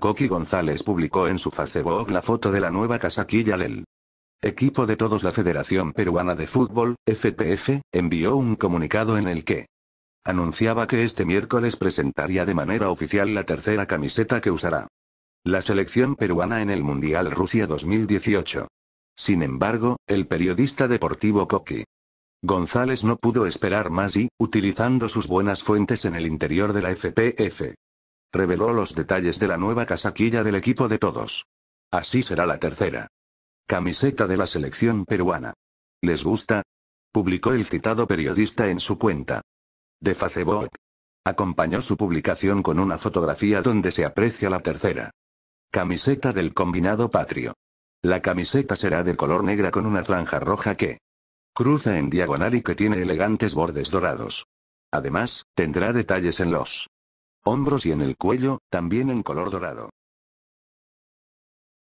Coqui González publicó en su Facebook la foto de la nueva casaquilla del equipo de todos la Federación Peruana de Fútbol, FPF, envió un comunicado en el que anunciaba que este miércoles presentaría de manera oficial la tercera camiseta que usará la selección peruana en el Mundial Rusia 2018. Sin embargo, el periodista deportivo Coqui González no pudo esperar más y, utilizando sus buenas fuentes en el interior de la FPF, Reveló los detalles de la nueva casaquilla del equipo de todos. Así será la tercera. Camiseta de la selección peruana. ¿Les gusta? Publicó el citado periodista en su cuenta. De Facebook. Acompañó su publicación con una fotografía donde se aprecia la tercera. Camiseta del combinado patrio. La camiseta será de color negra con una franja roja que cruza en diagonal y que tiene elegantes bordes dorados. Además, tendrá detalles en los hombros y en el cuello, también en color dorado.